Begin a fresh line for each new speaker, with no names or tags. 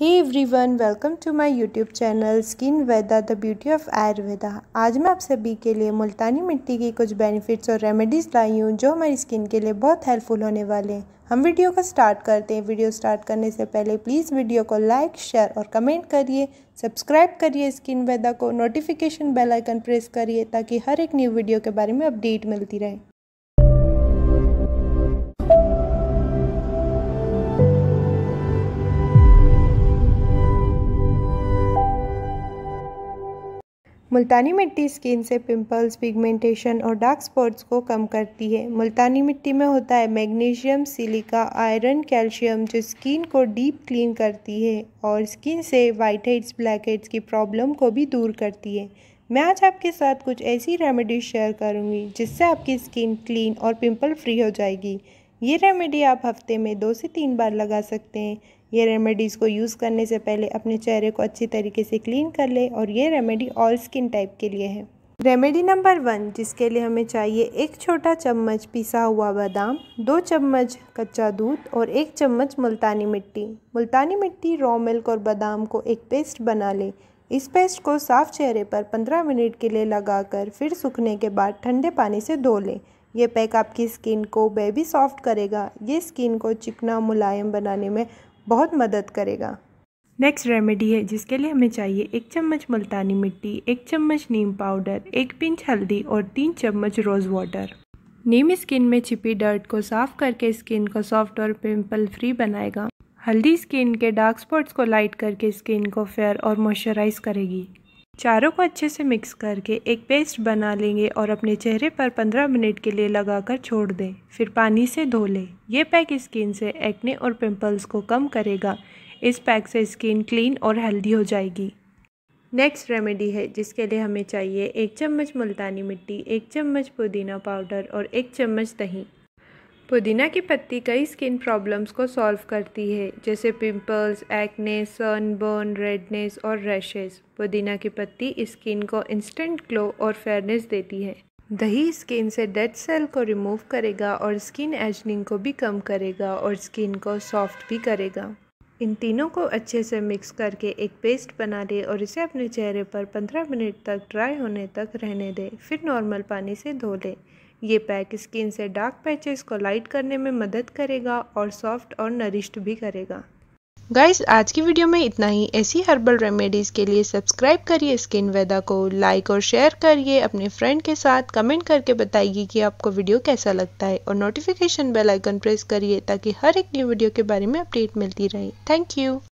hey everyone welcome to my YouTube channel skin Veda the beauty of Ayurveda आज मैं आप सभी के लिए मुल्तानी मिट्टी की कुछ बेनिफिट्स और रेमेडीज़ लाई हूँ जो हमारी स्किन के लिए बहुत हेल्पफुल होने वाले हैं हम वीडियो को स्टार्ट करते हैं वीडियो स्टार्ट करने से पहले प्लीज़ वीडियो को लाइक शेयर और कमेंट करिए सब्सक्राइब करिए स्किन वेदा को नोटिफिकेशन बेलाइकन प्रेस करिए ताकि हर एक न्यू वीडियो के बारे में अपडेट मिलती रहे मुल्तानी मिट्टी स्किन से पिंपल्स पिगमेंटेशन और डार्क स्पॉट्स को कम करती है मुल्तानी मिट्टी में होता है मैग्नीशियम सिलिका आयरन कैल्शियम जो स्किन को डीप क्लीन करती है और स्किन से वाइट हेड्स ब्लैक हेड्स की प्रॉब्लम को भी दूर करती है मैं आज आपके साथ कुछ ऐसी रेमेडी शेयर करूँगी जिससे आपकी स्किन क्लीन और पिम्पल फ्री हो जाएगी ये रेमेडी आप हफ्ते में दो से तीन बार लगा सकते हैं ये रेमेडीज़ को यूज़ करने से पहले अपने चेहरे को अच्छी तरीके से क्लीन कर लें और ये रेमेडी ऑल स्किन टाइप के लिए है रेमेडी नंबर वन जिसके लिए हमें चाहिए एक छोटा चम्मच पिसा हुआ बादाम दो चम्मच कच्चा दूध और एक चम्मच मुल्तानी मिट्टी मुल्तानी मिट्टी रॉ मिल्क और बादाम को एक पेस्ट बना लें इस पेस्ट को साफ चेहरे पर 15 मिनट के लिए लगाकर फिर सूखने के बाद ठंडे पानी से धो लें यह पैक आपकी स्किन को बेबी सॉफ्ट करेगा ये स्किन को चिकना मुलायम बनाने में बहुत मदद करेगा नेक्स्ट रेमेडी है जिसके लिए हमें चाहिए एक चम्मच मुल्तानी मिट्टी एक चम्मच नीम पाउडर एक पिंच हल्दी और तीन चम्मच रोज़ वाटर नीम स्किन में छिपी डर्ट को साफ करके स्किन को सॉफ्ट और पिंपल फ्री बनाएगा हल्दी स्किन के डार्क स्पॉट्स को लाइट करके स्किन को फेयर और मॉइस्चराइज करेगी चारों को अच्छे से मिक्स करके एक पेस्ट बना लेंगे और अपने चेहरे पर 15 मिनट के लिए लगाकर छोड़ दें फिर पानी से धो लें यह पैक स्किन से एक्ने और पिंपल्स को कम करेगा इस पैक से स्किन क्लीन और हेल्दी हो जाएगी नेक्स्ट रेमेडी है जिसके लिए हमें चाहिए एक चम्मच मुल्तानी मिट्टी एक चम्मच पुदीना पाउडर और एक चम्मच दही पुदीना की पत्ती कई स्किन प्रॉब्लम्स को सॉल्व करती है जैसे पिंपल्स एक्ने सनबर्न रेडनेस और रैशेस पुदीना की पत्ती स्किन को इंस्टेंट ग्लो और फेयरनेस देती है दही स्किन से डेड सेल को रिमूव करेगा और स्किन एजनिंग को भी कम करेगा और स्किन को सॉफ्ट भी करेगा इन तीनों को अच्छे से मिक्स करके एक पेस्ट बना लें और इसे अपने चेहरे पर 15 मिनट तक ड्राई होने तक रहने दें फिर नॉर्मल पानी से धो लें ये पैक स्किन से डार्क पैचेस को लाइट करने में मदद करेगा और सॉफ्ट और नरिश्ड भी करेगा गाइस आज की वीडियो में इतना ही ऐसी हर्बल रेमेडीज़ के लिए सब्सक्राइब करिए स्किन वेदा को लाइक और शेयर करिए अपने फ्रेंड के साथ कमेंट करके बताइए कि आपको वीडियो कैसा लगता है और नोटिफिकेशन बेल आइकन प्रेस करिए ताकि हर एक न्यू वीडियो के बारे में अपडेट मिलती रहे थैंक यू